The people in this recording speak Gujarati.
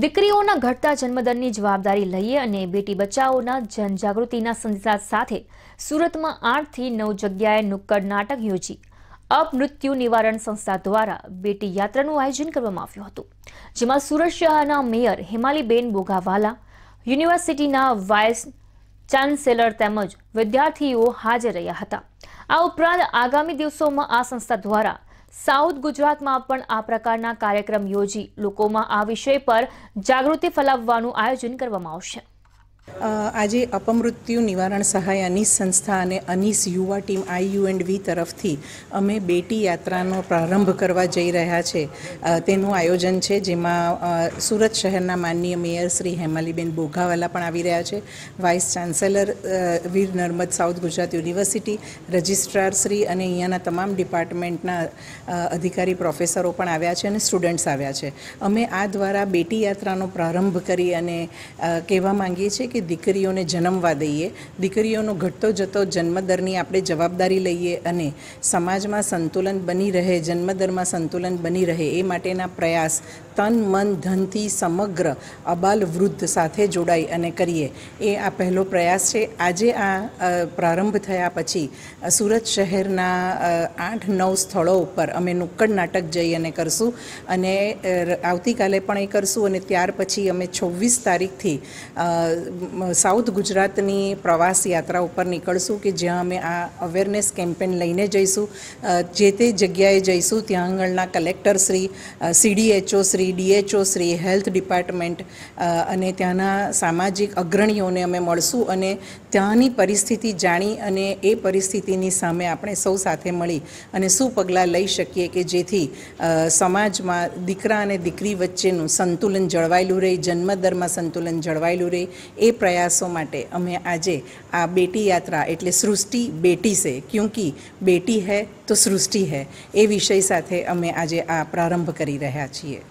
દીકરીઓના ઘટતા જન્મદરની જવાબદારી લઈએ અને બેટી બચાઓના જનજાગૃતિના સંદેશા સાથે સુરતમાં આઠથી નવ જગ્યાએ નુક્કડ નાટક યોજી અપમૃત્યુ નિવારણ સંસ્થા દ્વારા બેટી યાત્રાનું આયોજન કરવામાં આવ્યું હતું જેમાં સુરત શહેરના મેયર હેમાલીબેન બોગાવાલા યુનિવર્સિટીના વાઇસ ચાન્સેલર તેમજ વિદ્યાર્થીઓ હાજર રહ્યા હતા આ ઉપરાંત આગામી દિવસોમાં આ સંસ્થા દ્વારા સાઉથ ગુજરાતમાં પણ આ પ્રકારના કાર્યક્રમ યોજી લોકોમાં આ વિષય પર જાગૃતિ ફેલાવવાનું આયોજન કરવામાં આવશે આજે અપમૃત્યુ નિવારણ સહાય અનીસ સંસ્થા અને અનીસ યુવા team I U and V તરફથી અમે બેટી યાત્રાનો પ્રારંભ કરવા જઈ રહ્યા છે તેનું આયોજન છે જેમાં સુરત શહેરના માનનીય મેયર શ્રી હેમાલીબેન બોઘાવાલા પણ આવી રહ્યા છે vice chancellor Veer Narmad south Gujarat university registrar Shri અને અહીંયાના તમામ ડિપાર્ટમેન્ટના અધિકારી પ્રોફેસરો પણ આવ્યા છે અને સ્ટુડન્ટ્સ આવ્યા છે અમે આ દ્વારા બેટી યાત્રાનો પ્રારંભ કરી અને કહેવા માંગીએ છીએ કે કે દીકરીઓને જન્મવા દઈએ દીકરીઓનો ઘટતો જતો જન્મદરની આપણે જવાબદારી લઈએ અને સમાજમાં સંતુલન બની રહે જન્મદરમાં સંતુલન બની રહે એ માટેના પ્રયાસ તન મન ધનથી સમગ્ર અબાલ વૃદ્ધ સાથે જોડાઈ અને કરીએ એ આ પહેલો પ્રયાસ છે આજે આ પ્રારંભ થયા પછી સુરત શહેરના આઠ નવ સ્થળો ઉપર અમે નુક્કડ નાટક જઈ અને કરશું અને આવતીકાલે પણ એ કરશું અને ત્યાર પછી અમે છવ્વીસ તારીખથી સાઉથ ગુજરાતની પ્રવાસ યાત્રા ઉપર નીકળશું કે જ્યાં અમે આ અવેરનેસ કેમ્પેન લઈને જઈશું જે તે જગ્યાએ જઈશું ત્યાં આગળના collector Shri CDHO Shri DHO Shri health department અને ત્યાંના સામાજિક અગ્રણીઓને અમે મળશું અને ત્યાંની પરિસ્થિતિ જાણી અને એ પરિસ્થિતિની સામે આપણે સૌ સાથે મળી અને શું પગલાં લઈ શકીએ કે જેથી સમાજમાં દીકરા અને દીકરી વચ્ચેનું સંતુલન જળવાયેલું રહે જન્મદરમાં સંતુલન જળવાયેલું રહે એ પ્રયાસો માટે અમે આજે આ બેટી યાત્રા એટલે સૃષ્ટિ બેટી સે ક્યુંકી બેટી હૈ તો સૃષ્ટિ હૈ એ વિષય સાથે અમે આજે આ પ્રારંભ કરી રહ્યા છીએ